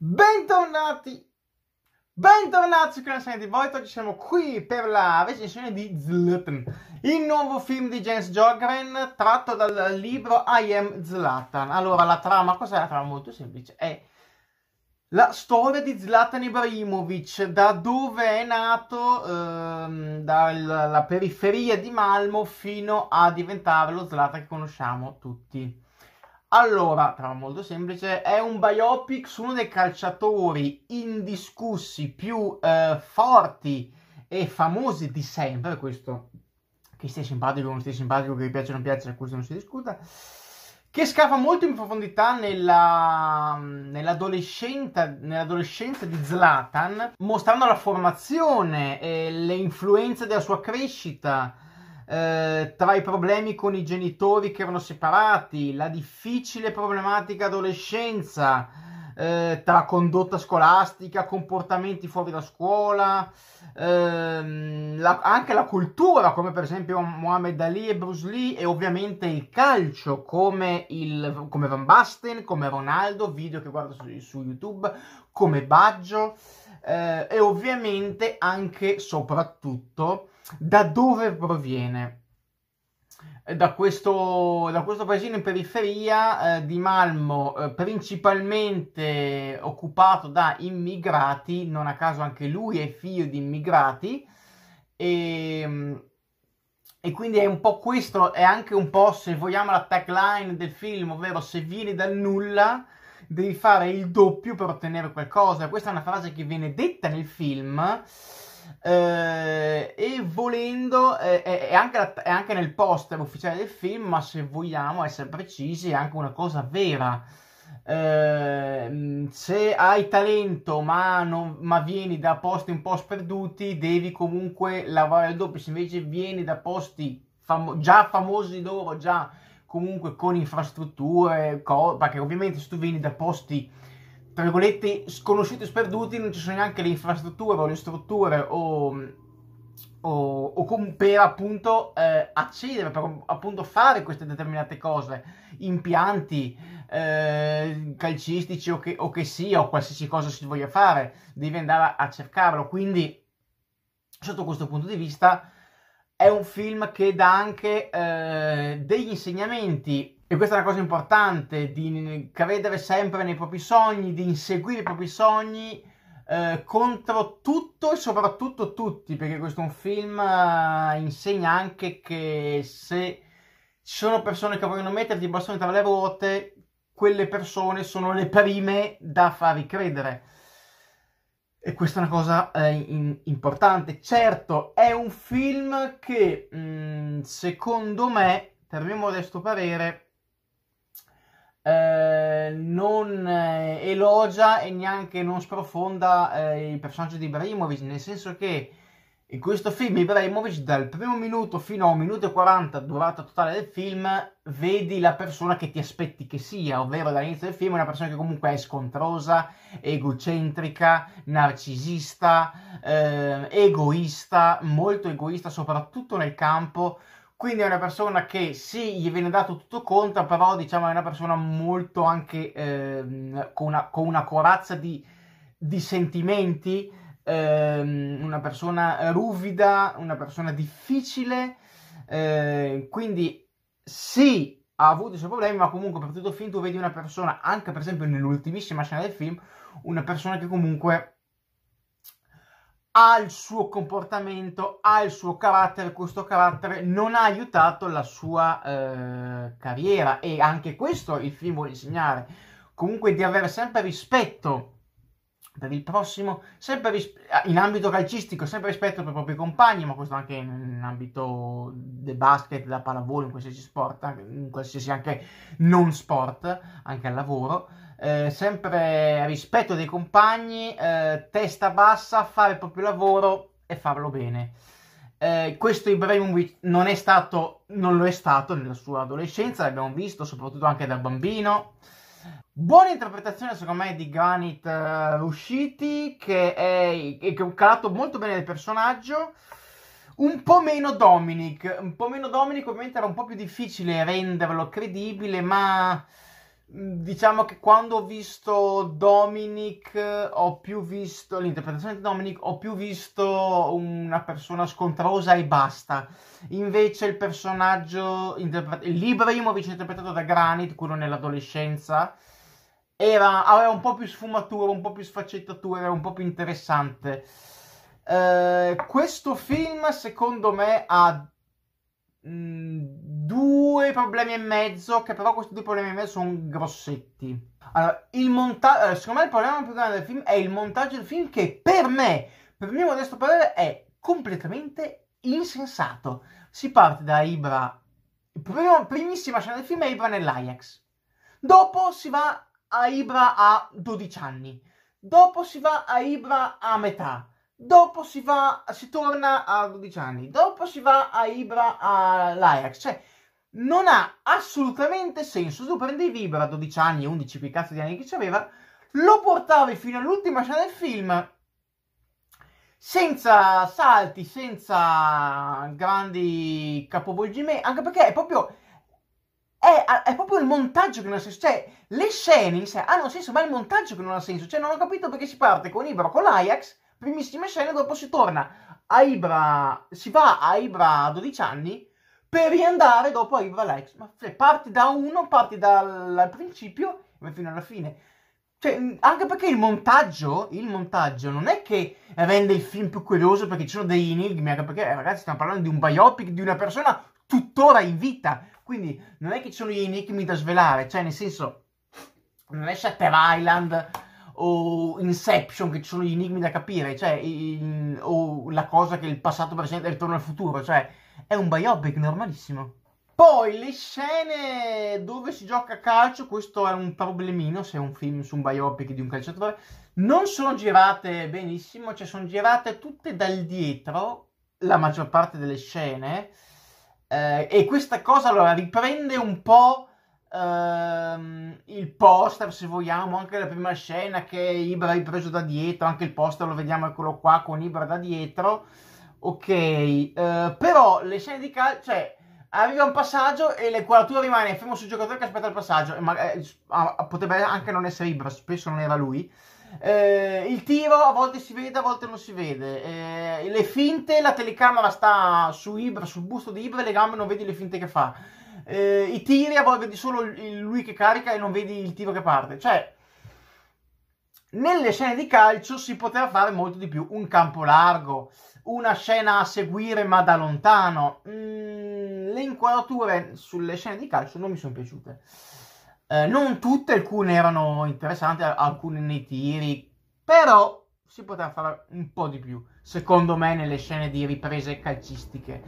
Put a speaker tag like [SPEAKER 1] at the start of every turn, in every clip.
[SPEAKER 1] Bentornati! Bentornati su Canale di Void, oggi siamo qui per la recensione di Zlatan, il nuovo film di Jens Jogren tratto dal libro I Am Zlatan. Allora, la trama, cos'è la trama? Molto semplice, è la storia di Zlatan Ibrahimovic, da dove è nato, ehm, dalla periferia di Malmo fino a diventare lo Zlatan che conosciamo tutti. Allora, tra l'altro molto semplice, è un biopic su uno dei calciatori indiscussi più eh, forti e famosi di sempre, questo che sia simpatico o non sia simpatico, che vi piace o non piace, questo non si discuta, che scava molto in profondità nella, nell'adolescenza, nell'adolescenza di Zlatan, mostrando la formazione, e le influenze della sua crescita, eh, tra i problemi con i genitori che erano separati, la difficile problematica adolescenza, eh, tra condotta scolastica, comportamenti fuori da scuola, ehm, la, anche la cultura, come per esempio Mohamed Ali e Bruce Lee, e ovviamente il calcio, come, il, come Van Basten, come Ronaldo, video che guardo su, su YouTube, come Baggio, eh, e ovviamente anche, soprattutto, da dove proviene? Eh, da questo, da questo paesino in periferia eh, di Malmo, eh, principalmente occupato da immigrati, non a caso anche lui è figlio di immigrati, e, mm, e quindi è un po' questo, è anche un po', se vogliamo, la tagline del film, ovvero se vieni dal nulla devi fare il doppio per ottenere qualcosa. Questa è una frase che viene detta nel film eh, e volendo, eh, è, anche la, è, anche nel poster ufficiale del film, ma se vogliamo essere precisi è anche una cosa vera. Eh, mm, se hai talento ma, non, ma, vieni da posti un po' sperduti, devi comunque lavorare il doppio. Se invece vieni da posti fam- già famosi loro, già comunque con infrastrutture, co- perché ovviamente se tu vieni da posti tra virgolette, sconosciuti o sperduti, non ci sono neanche le infrastrutture o le strutture o, o, o com- per appunto eh, accedere, per appunto fare queste determinate cose, impianti eh, calcistici o che, o che sia, o qualsiasi cosa si voglia fare, devi andare a, a cercarlo. Quindi, sotto questo punto di vista, è un film che dà anche eh, degli insegnamenti e questa è una cosa importante, di credere sempre nei propri sogni, di inseguire i propri sogni eh, contro tutto e soprattutto tutti, perché questo è un film eh, insegna anche che se ci sono persone che vogliono metterti i bastoni tra le ruote, quelle persone sono le prime da far ricredere. E questa è una cosa eh, in, importante. Certo, è un film che mh, mm, secondo me, per il mio modesto parere, eh, non eh, elogia e neanche non sprofonda eh, il personaggio di Ibrahimovic, nel senso che in questo film Ibrahimovic dal primo minuto fino a un minuto e 40 durata totale del film vedi la persona che ti aspetti che sia, ovvero dall'inizio del film una persona che comunque è scontrosa, egocentrica, narcisista, eh, egoista, molto egoista soprattutto nel campo quindi è una persona che sì, gli viene dato tutto conto, però diciamo è una persona molto anche ehm, con, una, con, una, corazza di, di sentimenti, ehm, una persona ruvida, una persona difficile. Eh, quindi sì, ha avuto i suoi problemi, ma comunque per tutto il film tu vedi una persona, anche per esempio nell'ultimissima scena del film, una persona che comunque ha il suo comportamento, ha il suo carattere, questo carattere non ha aiutato la sua eh, carriera e anche questo il film vuole insegnare, comunque di avere sempre rispetto per il prossimo, sempre ris- in ambito calcistico, sempre rispetto per i propri compagni, ma questo anche in, in ambito del basket, da pallavolo, in qualsiasi sport, in qualsiasi anche non sport, anche al lavoro. Eh, sempre rispetto dei compagni, eh, testa bassa, fare il proprio lavoro e farlo bene. Eh, questo Ibrahimovic non è stato, non lo è stato nella sua adolescenza, l'abbiamo visto soprattutto anche da bambino. Buona interpretazione secondo me di Granit uh, Rusciti che è, è calato molto bene nel personaggio. Un po' meno Dominic, un po' meno Dominic ovviamente era un po' più difficile renderlo credibile, ma Mm, diciamo che quando ho visto Dominic, eh, ho più visto l'interpretazione di Dominic, ho più visto una persona scontrosa e basta. Invece il personaggio, interpre- Librimovic interpretato da Granit, quello nell'adolescenza, era, aveva un po' più sfumature, un po' più sfaccettature, era un po' più interessante. Eh, questo film, secondo me, ha... Mh, mm, due problemi e mezzo, che però questi due problemi e mezzo sono grossetti. Allora, il montaggio, allora, eh, secondo me il problema più grande del film è il montaggio del film che per me, per il mio modesto parere, è completamente insensato. Si parte da Ibra, prima, primissima scena del film è Ibra nell'Ajax. Dopo si va a Ibra a 12 anni. Dopo si va a Ibra a metà. Dopo si va, si torna a 12 anni. Dopo si va a Ibra all'Ajax. Cioè, non ha assolutamente senso. Tu prendi Vibra a 12 anni, 11 più cazzo di anni che c'aveva, lo portavi fino all'ultima scena del film senza salti, senza grandi capovolgimenti, anche perché è proprio, è, è proprio il montaggio che non ha senso, cioè le scene in sé hanno senso, ma è il montaggio che non ha senso, cioè non ho capito perché si parte con Ibra, con l'Ajax, primissime scene, dopo si torna a Ibra, si va a Ibra a 12 anni, per riandare dopo arriva l'ex. Ma se parti da uno, parti dal, dal principio e vai fino alla fine. Cioè, anche perché il montaggio, il montaggio non è che rende il film più curioso perché ci sono dei enigmi, anche perché eh, ragazzi stiamo parlando di un biopic di una persona tuttora in vita, quindi non è che ci sono gli enigmi da svelare, cioè nel senso non è Shutter Island o Inception, che ci sono gli enigmi da capire, cioè, in, o la cosa che il passato presenta e ritorno al futuro, cioè, è un biopic normalissimo. Poi le scene dove si gioca a calcio, questo è un problemino se è un film su un biopic di un calciatore, non sono girate benissimo, cioè sono girate tutte dal dietro, la maggior parte delle scene, eh, e questa cosa allora riprende un po' ehm, il poster, se vogliamo, anche la prima scena che Ibra è preso da dietro, anche il poster lo vediamo, eccolo qua, con Ibra da dietro. Ok, eh, però le scene di calcio, cioè, arriva un passaggio e le rimane fermo sul giocatore che aspetta il passaggio, e ma, eh, ah, potrebbe anche non essere Ibra, spesso non era lui. Eh, il tiro a volte si vede, a volte non si vede. Eh, le finte, la telecamera sta su Ibra, sul busto di Ibra, le gambe non vedi le finte che fa eh, i tiri a volte vedi solo lui che carica e non vedi il tiro che parte. Cioè, nelle scene di calcio si poteva fare molto di più. Un campo largo, una scena a seguire ma da lontano. Mm, le inquadrature sulle scene di calcio non mi sono piaciute. Eh, non tutte, alcune erano interessanti, alcune nei tiri, però si poteva fare un po' di più, secondo me, nelle scene di riprese calcistiche.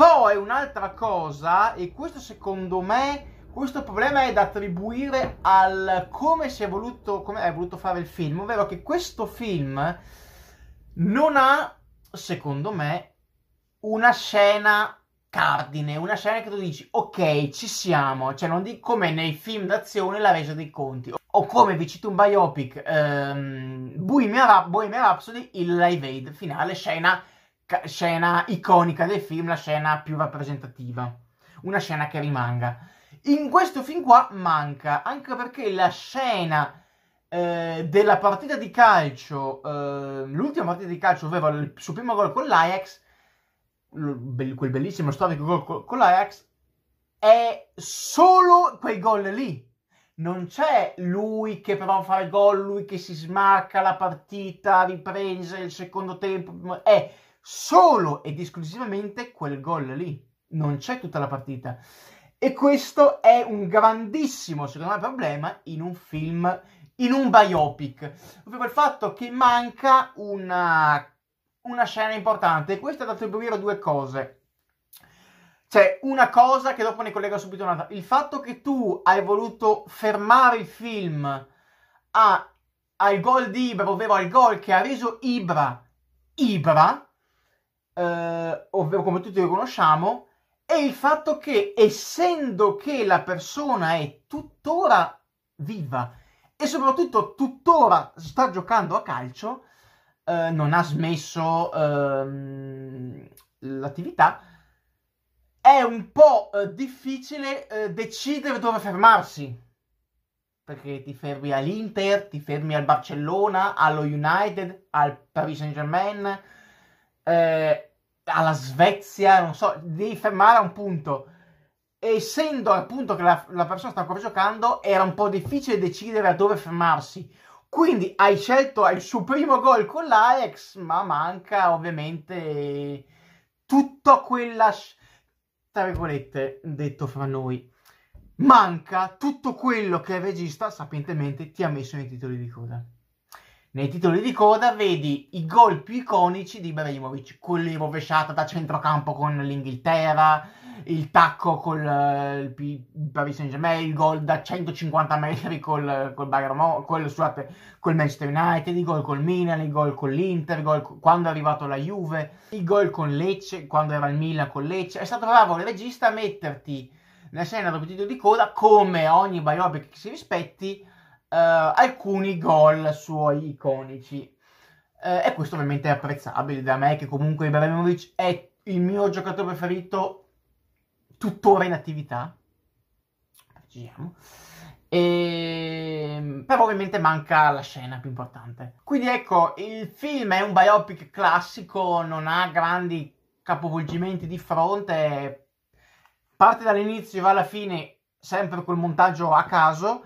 [SPEAKER 1] Poi un'altra cosa, e questo secondo me, questo problema è da attribuire al come si è voluto, come è voluto fare il film, ovvero che questo film non ha, secondo me, una scena cardine, una scena che tu dici ok ci siamo, cioè non di come nei film d'azione la resa dei conti o come vi cito un biopic ehm, Bohemian Rhapsody il live aid finale scena scena iconica del film, la scena più rappresentativa, una scena che rimanga. In questo film qua manca, anche perché la scena eh, della partita di calcio, eh, l'ultima partita di calcio, ovvero il suo primo gol con l'Ajax, quel bellissimo storico gol con l'Ajax, è solo quel gol lì. Non c'è lui che prova a fare gol, lui che si smacca la partita, riprende il secondo tempo. È solo ed esclusivamente quel gol lì, non c'è tutta la partita. E questo è un grandissimo, secondo me, problema in un film, in un biopic, ovvero il fatto che manca una, una scena importante. questo è da attribuire a due cose. Cioè, una cosa che dopo ne collega subito un'altra. Il fatto che tu hai voluto fermare il film a, al gol di Ibra, ovvero al gol che ha reso Ibra Ibra, eh, ovvero come tutti lo conosciamo, è il fatto che essendo che la persona è tuttora viva e soprattutto tuttora sta giocando a calcio, eh, non ha smesso ehm, l'attività, è un po' eh, difficile eh, decidere dove fermarsi. Perché ti fermi all'Inter, ti fermi al Barcellona, allo United, al Paris Saint Germain. Eh, alla Svezia, non so, devi fermare a un punto. Essendo appunto che la, la persona sta ancora giocando, era un po' difficile decidere a dove fermarsi. Quindi hai scelto il suo primo gol con l'Ajax, ma manca ovviamente tutta quella, tra virgolette, detto fra noi, manca tutto quello che il regista sapientemente ti ha messo nei titoli di coda nei titoli di coda vedi i gol più iconici di Ibrahimovic, quelli rovesciata da centrocampo con l'Inghilterra, il tacco con eh, il, il Paris Saint-Germain, il gol da 150 metri col, col, Bayern, col, scusate, col Manchester United, il gol col Milan, il gol con l'Inter, il gol quando è arrivato la Juve, il gol con Lecce, quando era il Milan con Lecce. È stato bravo il regista a metterti nella scena dopo titolo di coda, come ogni biopic che si rispetti, eh, alcuni gol suoi iconici. Eh, e questo ovviamente è apprezzabile da me, che comunque Ibrahimovic è il mio giocatore preferito tuttora in attività. Giriamo. E... Ehm, però ovviamente manca la scena più importante. Quindi ecco, il film è un biopic classico, non ha grandi capovolgimenti di fronte, parte dall'inizio va alla fine sempre col montaggio a caso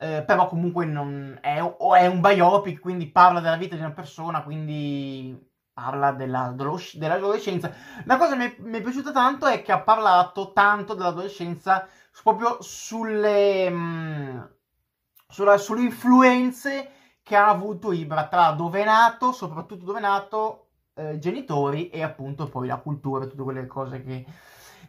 [SPEAKER 1] eh, però comunque non è, è, un biopic, quindi parla della vita di una persona, quindi parla della, dell'adolescenza. La cosa che mi, mi è piaciuta tanto è che ha parlato tanto dell'adolescenza proprio sulle, mh, mm, sulla, sulle influenze che ha avuto Ibra tra dove è nato, soprattutto dove è nato, eh, genitori e appunto poi la cultura, e tutte quelle cose che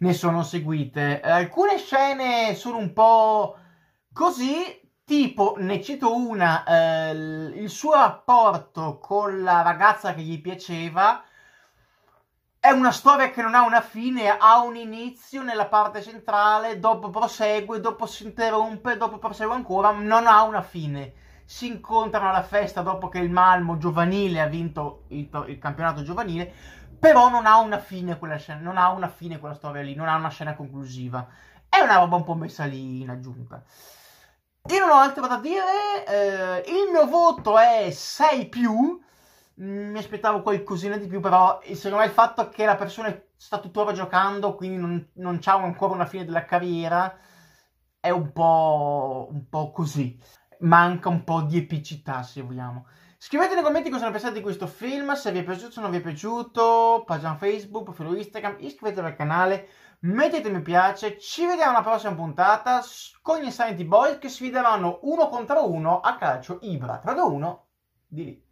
[SPEAKER 1] ne sono seguite. alcune scene sono un po' così, Tipo, ne cito una, eh, il suo rapporto con la ragazza che gli piaceva è una storia che non ha una fine, ha un inizio nella parte centrale, dopo prosegue, dopo si interrompe, dopo prosegue ancora, non ha una fine. Si incontrano alla festa dopo che il Malmo giovanile ha vinto il, il campionato giovanile, però non ha una fine quella scena, non ha una fine quella storia lì, non ha una scena conclusiva. È una roba un po' messa lì in aggiunta. Io non ho altro da dire, eh, il mio voto è 6 più, mm, mi aspettavo qualcosina di più, però secondo me il fatto che la persona sta tuttora giocando, quindi non, non c'ha ancora una fine della carriera, è un po', un po' così. Manca un po' di epicità, se vogliamo. Scrivete nei commenti cosa ne pensate di questo film, se vi è piaciuto, se non vi è piaciuto, pagina Facebook, profilo Instagram, iscrivetevi al canale mettete mi piace, ci vediamo alla prossima puntata con gli Sanity Boys che sfideranno uno contro uno a calcio Ibra, 3 uno di lì.